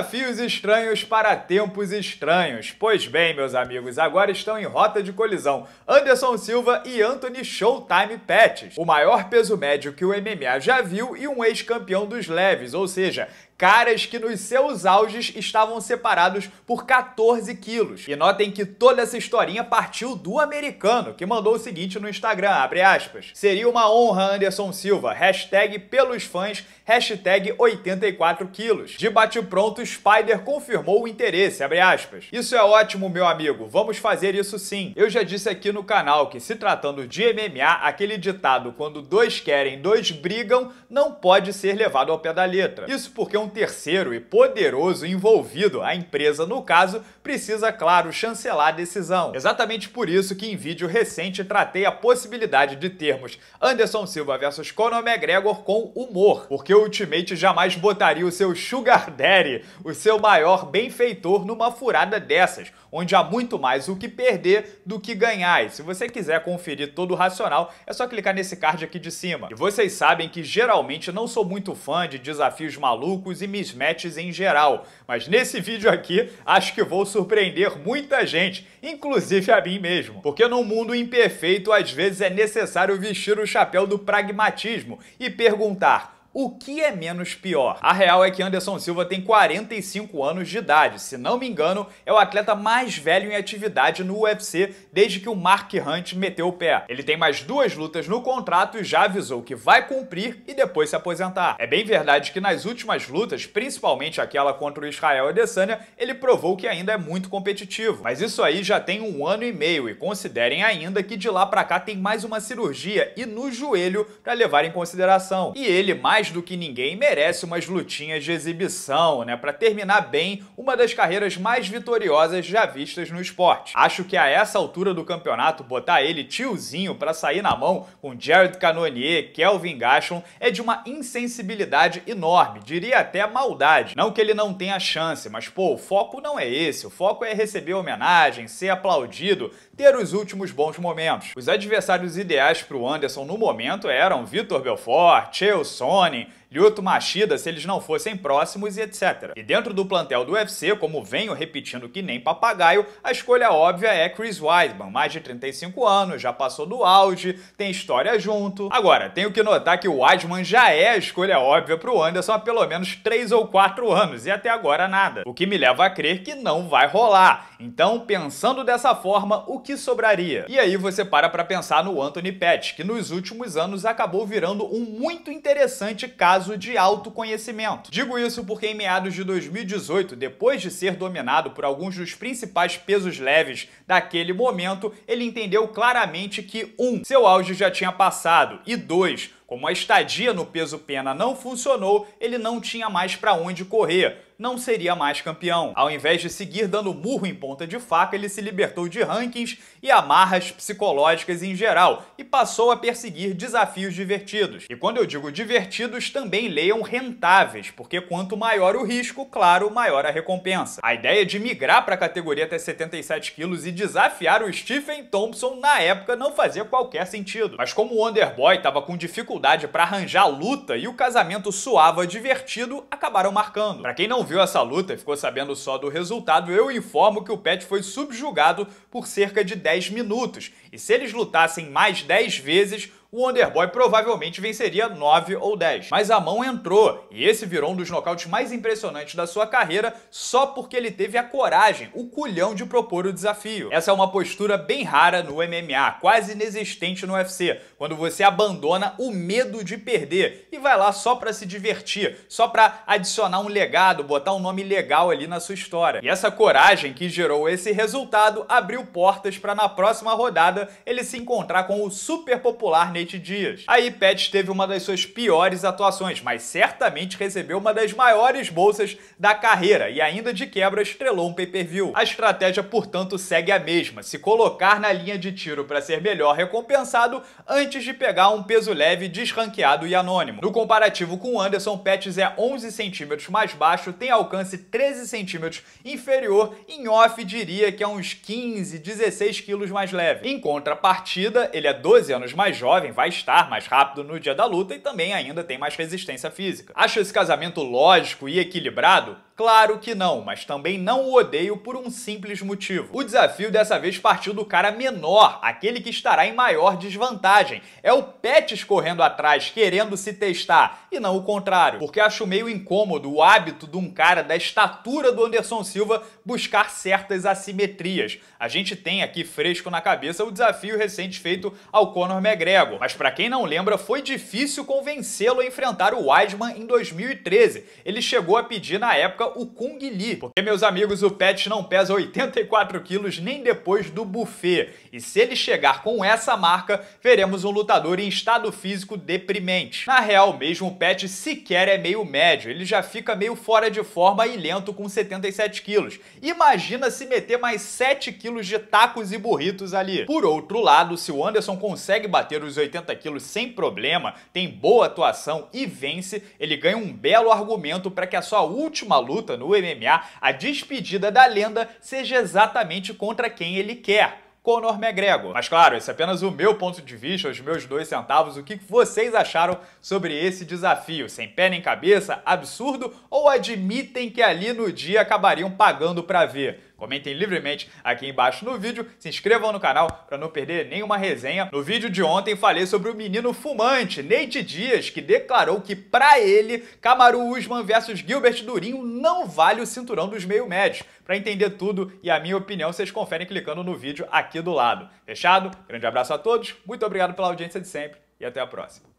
Desafios estranhos para tempos estranhos. Pois bem, meus amigos, agora estão em rota de colisão Anderson Silva e Anthony Showtime Pettis, o maior peso médio que o MMA já viu e um ex-campeão dos leves, ou seja, caras que nos seus auges estavam separados por 14 quilos. E notem que toda essa historinha partiu do americano, que mandou o seguinte no Instagram, abre aspas, seria uma honra Anderson Silva, hashtag pelos fãs, hashtag 84 quilos. De bate-pronto, Spider confirmou o interesse, abre aspas. Isso é ótimo, meu amigo, vamos fazer isso sim. Eu já disse aqui no canal que se tratando de MMA, aquele ditado quando dois querem, dois brigam, não pode ser levado ao pé da letra. Isso porque um terceiro e poderoso envolvido, a empresa no caso, precisa, claro, chancelar a decisão. Exatamente por isso que em vídeo recente tratei a possibilidade de termos Anderson Silva versus Conor McGregor com humor, porque o Ultimate jamais botaria o seu Sugar Daddy, o seu maior benfeitor, numa furada dessas, onde há muito mais o que perder do que ganhar. E se você quiser conferir todo o racional, é só clicar nesse card aqui de cima. E vocês sabem que geralmente não sou muito fã de desafios malucos e mismatches em geral. Mas nesse vídeo aqui, acho que vou surpreender muita gente, inclusive a mim mesmo. Porque num mundo imperfeito, às vezes é necessário vestir o chapéu do pragmatismo e perguntar o que é menos pior? A real é que Anderson Silva tem 45 anos de idade. Se não me engano, é o atleta mais velho em atividade no UFC desde que o Mark Hunt meteu o pé. Ele tem mais duas lutas no contrato e já avisou que vai cumprir e depois se aposentar. É bem verdade que nas últimas lutas, principalmente aquela contra o Israel Adesanya, ele provou que ainda é muito competitivo. Mas isso aí já tem um ano e meio e considerem ainda que de lá para cá tem mais uma cirurgia e no joelho para levar em consideração. E ele mais mais do que ninguém, merece umas lutinhas de exibição, né? Para terminar bem uma das carreiras mais vitoriosas já vistas no esporte. Acho que a essa altura do campeonato, botar ele tiozinho para sair na mão com Jared Cannonier, Kelvin Gashon é de uma insensibilidade enorme, diria até maldade. Não que ele não tenha chance, mas pô, o foco não é esse. O foco é receber homenagem, ser aplaudido, ter os últimos bons momentos. Os adversários ideais para o Anderson no momento eram Vitor Belfort, Chael money Lyoto Machida se eles não fossem próximos e etc. E dentro do plantel do UFC, como venho repetindo que nem papagaio, a escolha óbvia é Chris Weidman, mais de 35 anos, já passou do auge, tem história junto. Agora, tenho que notar que o Weidman já é a escolha óbvia para o Anderson há pelo menos 3 ou 4 anos e até agora nada. O que me leva a crer que não vai rolar. Então, pensando dessa forma, o que sobraria? E aí você para para pensar no Anthony Pettis, que nos últimos anos acabou virando um muito interessante caso caso de autoconhecimento. Digo isso porque em meados de 2018, depois de ser dominado por alguns dos principais pesos leves daquele momento, ele entendeu claramente que 1. Um, seu auge já tinha passado e 2. Como a estadia no peso pena não funcionou, ele não tinha mais para onde correr não seria mais campeão. Ao invés de seguir dando murro em ponta de faca, ele se libertou de rankings e amarras psicológicas em geral e passou a perseguir desafios divertidos. E quando eu digo divertidos, também leiam rentáveis, porque quanto maior o risco, claro, maior a recompensa. A ideia de migrar para a categoria até 77 quilos e desafiar o Stephen Thompson na época não fazia qualquer sentido. Mas como o Wonderboy estava com dificuldade para arranjar luta e o casamento suava divertido, acabaram marcando. Para quem não viu essa luta e ficou sabendo só do resultado, eu informo que o Pet foi subjugado por cerca de 10 minutos. E se eles lutassem mais 10 vezes, o Underboy provavelmente venceria 9 ou 10. Mas a mão entrou, e esse virou um dos nocautes mais impressionantes da sua carreira só porque ele teve a coragem, o culhão de propor o desafio. Essa é uma postura bem rara no MMA, quase inexistente no UFC, quando você abandona o medo de perder e vai lá só para se divertir, só para adicionar um legado, botar um nome legal ali na sua história. E essa coragem que gerou esse resultado abriu portas para na próxima rodada ele se encontrar com o super popular Nate Dias. Aí Pets teve uma das suas piores atuações, mas certamente recebeu uma das maiores bolsas da carreira e ainda de quebra estrelou um pay-per-view. A estratégia, portanto, segue a mesma, se colocar na linha de tiro para ser melhor recompensado antes de pegar um peso leve desranqueado e anônimo. No comparativo com Anderson, Pets é 11 centímetros mais baixo, tem alcance 13 centímetros inferior, em off diria que é uns 15, 16 quilos mais leve. Em contrapartida, ele é 12 anos mais jovem, jovem vai estar mais rápido no dia da luta e também ainda tem mais resistência física. Acho esse casamento lógico e equilibrado? Claro que não, mas também não o odeio por um simples motivo. O desafio dessa vez partiu do cara menor, aquele que estará em maior desvantagem. É o Pets correndo atrás, querendo se testar, e não o contrário. Porque acho meio incômodo o hábito de um cara da estatura do Anderson Silva buscar certas assimetrias. A gente tem aqui fresco na cabeça o desafio recente feito ao Conor McGregor, mas para quem não lembra, foi difícil convencê-lo a enfrentar o Weidman em 2013. Ele chegou a pedir na época o Kung Lee, porque meus amigos, o Pet não pesa 84 quilos nem depois do buffet. E se ele chegar com essa marca, veremos um lutador em estado físico deprimente. Na real mesmo, o Pet sequer é meio médio, ele já fica meio fora de forma e lento com 77 quilos. Imagina se meter mais 7 quilos de tacos e burritos ali. Por outro lado, se o Anderson consegue bater os 80 80 quilos sem problema, tem boa atuação e vence, ele ganha um belo argumento para que a sua última luta no MMA, a despedida da lenda, seja exatamente contra quem ele quer. Conor McGregor. Mas claro, esse é apenas o meu ponto de vista, os meus dois centavos, o que vocês acharam sobre esse desafio? Sem pé nem cabeça, absurdo ou admitem que ali no dia acabariam pagando para ver? Comentem livremente aqui embaixo no vídeo, se inscrevam no canal para não perder nenhuma resenha. No vídeo de ontem falei sobre o menino fumante, Neite Dias, que declarou que para ele, Kamaru Usman versus Gilbert Durinho não vale o cinturão dos meio médios. Para entender tudo e a minha opinião, vocês conferem clicando no vídeo aqui do lado. Fechado? Grande abraço a todos, muito obrigado pela audiência de sempre e até a próxima.